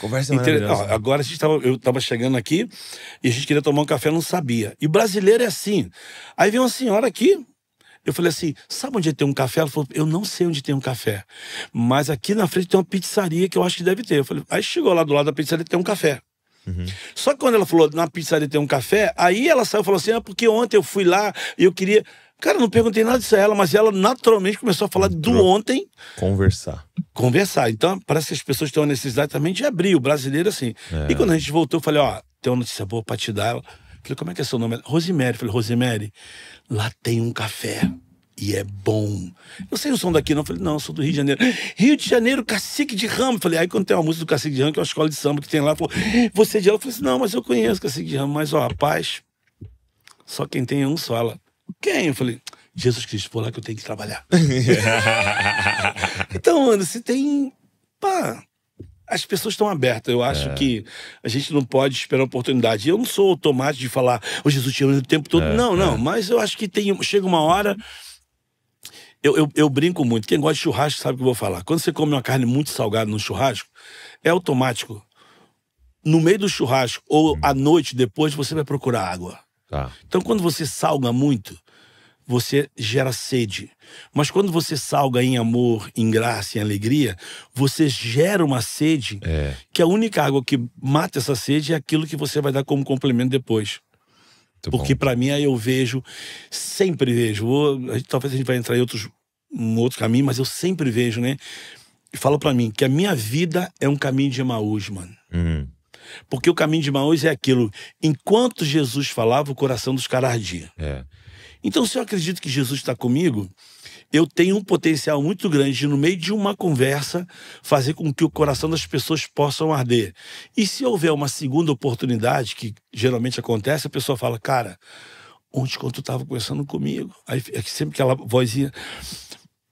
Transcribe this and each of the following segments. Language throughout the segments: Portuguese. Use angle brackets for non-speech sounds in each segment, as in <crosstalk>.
Conversa Inter... Ó, agora a gente tava, eu estava chegando aqui e a gente queria tomar um café, não sabia. E brasileiro é assim. Aí veio uma senhora aqui, eu falei assim: sabe onde tem um café? Ela falou: eu não sei onde tem um café, mas aqui na frente tem uma pizzaria que eu acho que deve ter. Eu falei: aí chegou lá do lado da pizzaria tem um café. Uhum. Só que quando ela falou na pizzaria tem um café, aí ela saiu e falou assim: ah, porque ontem eu fui lá e eu queria. Cara, não perguntei nada disso a ela, mas ela naturalmente começou a falar do ontem. Conversar. Conversar. Então, parece que as pessoas têm uma necessidade também de abrir, o brasileiro assim. É. E quando a gente voltou, eu falei, ó, tem uma notícia boa pra te dar. Eu falei, como é que é seu nome? Rosemary. Eu falei, Rosemary, lá tem um café. E é bom. eu sei o som daqui, não. Eu falei, não, eu sou do Rio de Janeiro. Rio de Janeiro, cacique de ramo. falei, aí quando tem uma música do cacique de ramo, que é uma escola de samba que tem lá, falou, você é de lá? Eu falei assim, não, mas eu conheço cacique de ramo, mas ó, rapaz, só quem tem um só. Ela, quem? Eu falei, Jesus Cristo, vou lá que eu tenho que trabalhar. <laughs> então, mano, se tem. Pá, as pessoas estão abertas. Eu acho é. que a gente não pode esperar a oportunidade. Eu não sou automático de falar, o Jesus te ama o tempo todo. É, não, não. É. Mas eu acho que tem, chega uma hora. Eu, eu, eu, brinco muito. Quem gosta de churrasco sabe o que eu vou falar. Quando você come uma carne muito salgada no churrasco, é automático. No meio do churrasco ou hum. à noite depois, você vai procurar água. Tá. Então, quando você salga muito, você gera sede. Mas quando você salga em amor, em graça, em alegria, você gera uma sede é. que a única água que mata essa sede é aquilo que você vai dar como complemento depois. Muito Porque para mim aí eu vejo, sempre vejo, ou, talvez a gente vai entrar em outros, um outro caminho, mas eu sempre vejo, né? E fala para mim que a minha vida é um caminho de Emaús, mano. Uhum. Porque o caminho de Maús é aquilo. Enquanto Jesus falava, o coração dos caras ardia. É. Então, se eu acredito que Jesus está comigo, eu tenho um potencial muito grande de, no meio de uma conversa, fazer com que o coração das pessoas possam arder. E se houver uma segunda oportunidade, que geralmente acontece, a pessoa fala, cara, ontem quando tu estava conversando comigo, aí é que sempre aquela vozinha.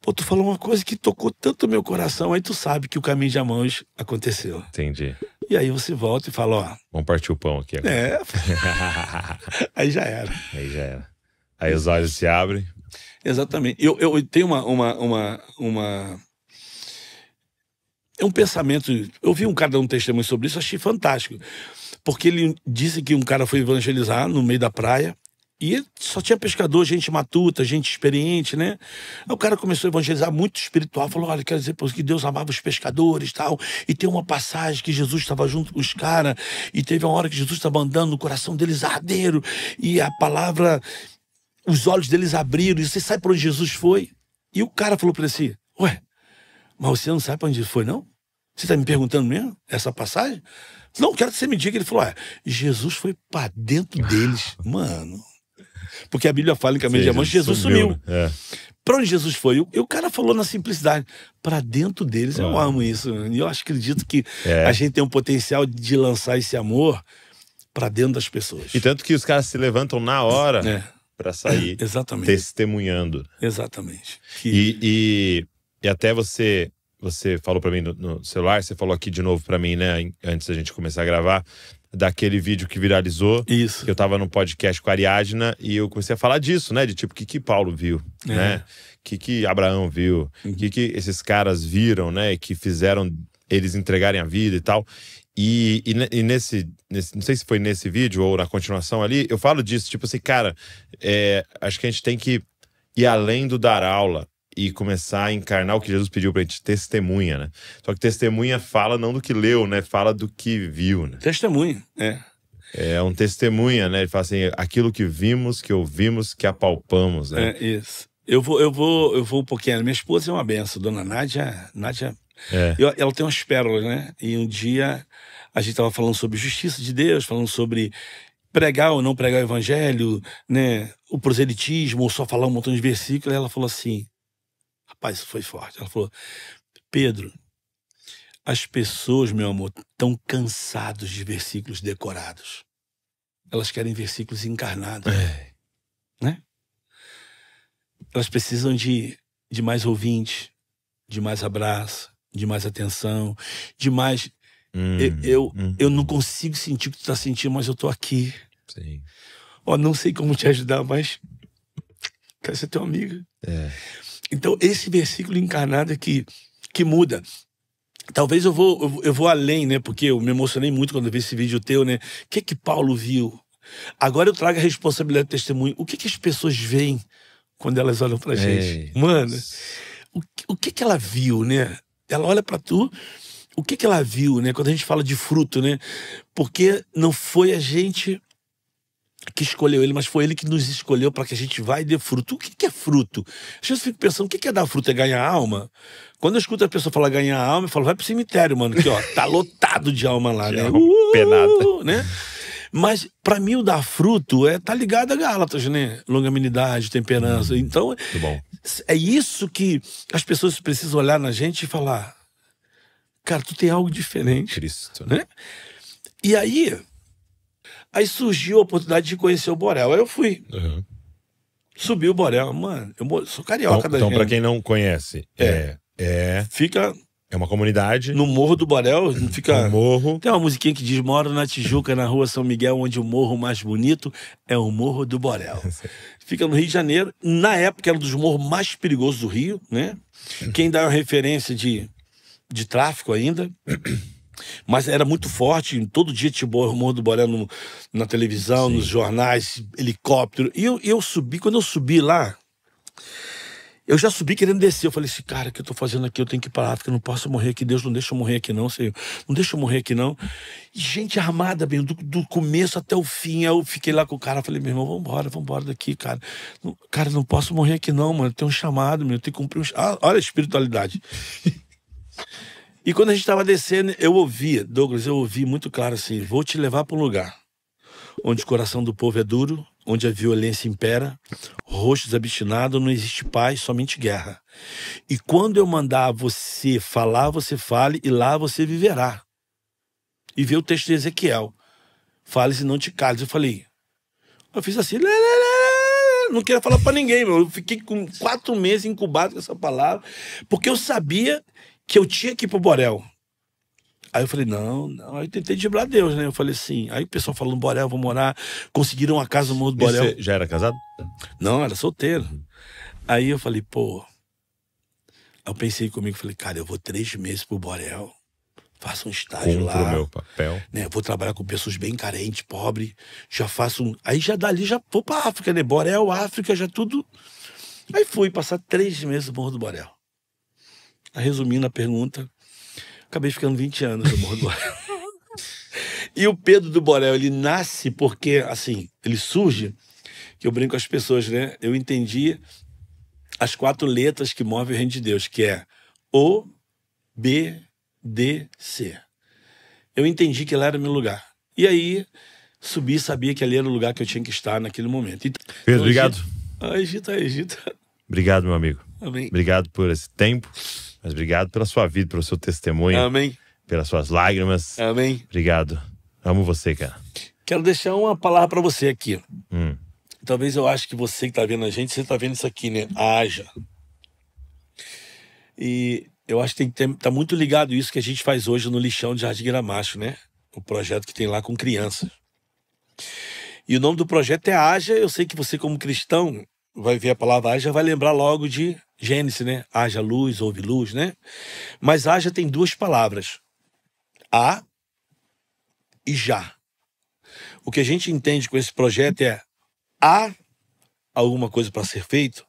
Pô, tu falou uma coisa que tocou tanto meu coração, aí tu sabe que o caminho de mãos aconteceu. Entendi. E aí você volta e fala, ó. Vamos partir o pão aqui agora. É. <laughs> aí já era. Aí já era. Aí os olhos se abrem. Exatamente. Eu, eu, eu tenho uma, uma, uma, uma. É um pensamento. Eu vi um cara dar um testemunho sobre isso, achei fantástico. Porque ele disse que um cara foi evangelizar no meio da praia e só tinha pescador, gente matuta, gente experiente, né? Aí o cara começou a evangelizar muito espiritual, falou: olha, quer dizer que Deus amava os pescadores tal. E tem uma passagem que Jesus estava junto com os caras, e teve uma hora que Jesus estava andando no coração deles ardeiro, e a palavra, os olhos deles abriram, e você sabe para onde Jesus foi? E o cara falou para ele assim: ué, mas você não sabe para onde foi, não? Você está me perguntando mesmo essa passagem? Não, quero que você me diga. Ele falou: ué? Jesus foi para dentro deles. <laughs> Mano. Porque a Bíblia fala em caminho de diamante, Jesus sumiu. sumiu. Né? É. Para onde Jesus foi? E o cara falou na simplicidade, para dentro deles. Ah. Eu amo isso. E eu acredito que é. a gente tem um potencial de lançar esse amor para dentro das pessoas. E tanto que os caras se levantam na hora é. para sair. É, exatamente. Testemunhando. Exatamente. Que... E, e, e até você você falou para mim no, no, celular, você falou aqui de novo para mim, né, antes da gente começar a gravar, daquele vídeo que viralizou. Isso. Que eu tava no podcast com a Ariadna e eu comecei a falar disso, né, de tipo, o que que Paulo viu, é. né? O que que Abraão viu? O uhum. que que esses caras viram, né, que fizeram eles entregarem a vida e tal. E, e, e nesse, nesse, não sei se foi nesse vídeo ou na continuação ali, eu falo disso, tipo assim, cara, é, acho que a gente tem que ir além do dar aula, e começar a encarnar o que Jesus pediu pra gente, testemunha, né? Só que testemunha fala não do que leu, né? Fala do que viu, né? Testemunha, é. É um testemunha, né? Ele fala assim, aquilo que vimos, que ouvimos, que apalpamos, né? É, isso. Eu vou, eu vou, eu vou um pouquinho. Minha esposa é uma benção, dona Nádia. Nádia é. eu, ela tem umas pérolas, né? E um dia a gente estava falando sobre justiça de Deus, falando sobre pregar ou não pregar o evangelho, né? O proselitismo, ou só falar um montão de versículos. E ela falou assim: Rapaz, isso foi forte. Ela falou: Pedro, as pessoas, meu amor, estão cansados de versículos decorados. Elas querem versículos encarnados. É. Né? Elas precisam de, de mais ouvinte, de mais abraço, de mais atenção, de mais. Hum, eu, eu, hum. eu, não consigo sentir o que tu tá sentindo, mas eu tô aqui. Sim. Ó, não sei como te ajudar, mas. Quero ser teu amigo. É. Então, esse versículo encarnado é que, que muda. Talvez eu vou, eu vou além, né? Porque eu me emocionei muito quando vi esse vídeo teu, né? O que é que Paulo viu? Agora eu trago a responsabilidade do testemunho. O que é que as pessoas veem quando elas olham pra gente? Ei. Mano, o, o que é que ela viu, né? Ela olha para tu, o que que ela viu, né? Quando a gente fala de fruto, né? Porque não foi a gente que escolheu ele, mas foi ele que nos escolheu para que a gente vá e dê fruto. O que, é fruto? Às vezes eu fico pensando, o que, é dar fruto? É ganhar alma? Quando eu escuto a pessoa falar ganhar alma, eu falo, vai pro cemitério, mano, que ó, <laughs> tá lotado de alma lá, né? É uh, penada. Né? Mas para mim o dar fruto é tá ligado a Gálatas, né? Longanimidade, temperança. Hum, então, é isso que as pessoas precisam olhar na gente e falar, cara, tu tem algo diferente. Cristo, né? né? E aí, Aí surgiu a oportunidade de conhecer o Borel. Aí eu fui. Uhum. Subi o Borel. Mano, eu sou carioca então, da Então, pra quem não conhece, é, é. é. Fica. É uma comunidade. No Morro do Borel, uhum. fica. No morro. Tem uma musiquinha que diz: Moro na Tijuca, na rua São Miguel, onde o morro mais bonito é o Morro do Borel. <laughs> fica no Rio de Janeiro. Na época era um dos morros mais perigosos do Rio, né? Uhum. Quem dá uma referência de, de tráfico ainda. <clears throat> Mas era muito forte, todo dia tinha o mundo do Boré na televisão, Sim. nos jornais, helicóptero. E eu, eu subi, quando eu subi lá, eu já subi querendo descer. Eu falei assim, cara, o que eu tô fazendo aqui? Eu tenho que parar, porque eu não posso morrer aqui. Deus não deixa eu morrer aqui, não, Senhor. Não deixa eu morrer aqui, não. E gente armada, bem, do, do, começo até o fim. eu fiquei lá com o cara, falei, meu irmão, vambora, vambora daqui, cara. Não, cara, não posso morrer aqui, não, mano. Eu tenho um chamado, meu. Eu tenho que cumprir um. Ah, olha a espiritualidade. <laughs> E quando a gente estava descendo, eu ouvia, Douglas, eu ouvi muito claro assim: vou te levar para um lugar onde o coração do povo é duro, onde a violência impera, rostos obstinados, não existe paz, somente guerra. E quando eu mandar você falar, você fale, e lá você viverá. E vê o texto de Ezequiel: fale se não te cales. Eu falei, eu fiz assim, lê, lê, lê, não queria falar para ninguém, meu. Eu fiquei com quatro meses incubado com essa palavra, porque eu sabia que eu tinha que ir pro Borel. Aí eu falei, não, não. Aí tentei driblar Deus, né? Eu falei assim. Aí o pessoal falando, Borel, vou morar. Conseguiram uma casa no mundo do Borel. Você já era casado? Não, era solteiro. Aí eu falei, pô. Eu pensei comigo, falei, cara, eu vou três meses pro Borel. Faço um estágio Cumpro lá. meu papel. Né? Vou trabalhar com pessoas bem carentes, pobres. Já faço um. Aí já dali já vou pra África, né? Borel, África, já tudo. Aí fui passar três meses no Morro do Borel. Tá resumindo a pergunta, acabei ficando 20 anos no Morro do Borel. <laughs> e o Pedro do Borel, ele nasce porque, assim, ele surge, que eu brinco com as pessoas, né? Eu entendi as quatro letras que move o reino de Deus, que é O, B, D, C. Eu entendi que lá era o meu lugar. E aí, subi sabia que ali era o lugar que eu tinha que estar naquele momento. Então, Pedro, obrigado. Egito, ah, Egito, Egito. Obrigado, meu amigo. Amém. Obrigado por esse tempo. Mas obrigado pela sua vida, pelo seu testemunho. Amém. Pelas suas lágrimas. Amém. Obrigado. Amo você, cara. Quero deixar uma palavra para você aqui. Hum. Talvez eu acho que você que tá vendo a gente, você tá vendo isso aqui, né? Haja. E eu acho que tem que ter, tá muito ligado isso que a gente faz hoje no lixão de Jardim Gramacho, né? O projeto que tem lá com crianças. E o nome do projeto é Haja. Eu sei que você, como cristão, vai ver a palavra haja, vai lembrar logo de Gênesis, né? Haja luz, houve luz, né? Mas haja tem duas palavras: a e já. O que a gente entende com esse projeto é há alguma coisa para ser feito,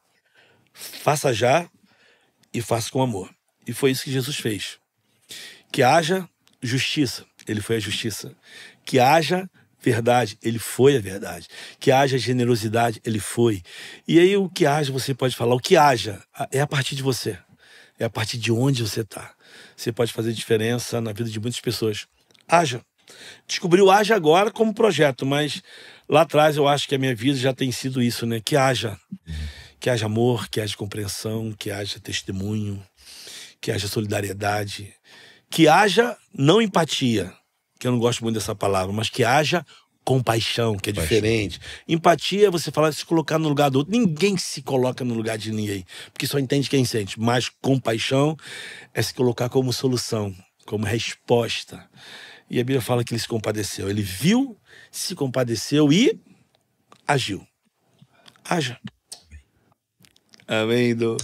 faça já e faça com amor. E foi isso que Jesus fez. Que haja justiça, ele foi a justiça. Que haja verdade, ele foi a verdade. Que haja generosidade, ele foi. E aí o que haja, você pode falar, o que haja é a partir de você. É a partir de onde você está. Você pode fazer diferença na vida de muitas pessoas. Haja. descobriu Haja agora como projeto, mas lá atrás eu acho que a minha vida já tem sido isso, né? Que haja. Que haja amor, que haja compreensão, que haja testemunho, que haja solidariedade, que haja não empatia que eu não gosto muito dessa palavra, mas que haja compaixão, que é compaixão. diferente. Empatia é você falar, se colocar no lugar do outro. Ninguém se coloca no lugar de ninguém, porque só entende quem sente. Mas compaixão é se colocar como solução, como resposta. E a Bíblia fala que ele se compadeceu. Ele viu, se compadeceu e agiu. Haja. Amém, do...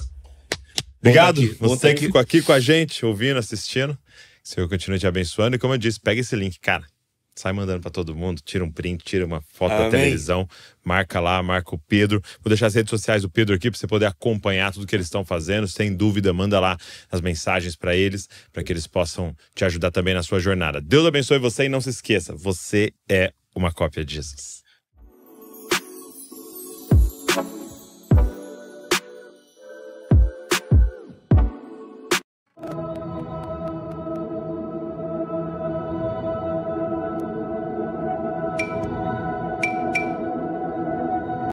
Obrigado, você que ficou aqui com a gente, ouvindo, assistindo. O Senhor continue te abençoando. E como eu disse, pega esse link, cara. Sai mandando para todo mundo, tira um print, tira uma foto Amém. da televisão, marca lá, marca o Pedro. Vou deixar as redes sociais do Pedro aqui para você poder acompanhar tudo que eles estão fazendo. Sem dúvida, manda lá as mensagens para eles, para que eles possam te ajudar também na sua jornada. Deus abençoe você e não se esqueça, você é uma cópia de Jesus.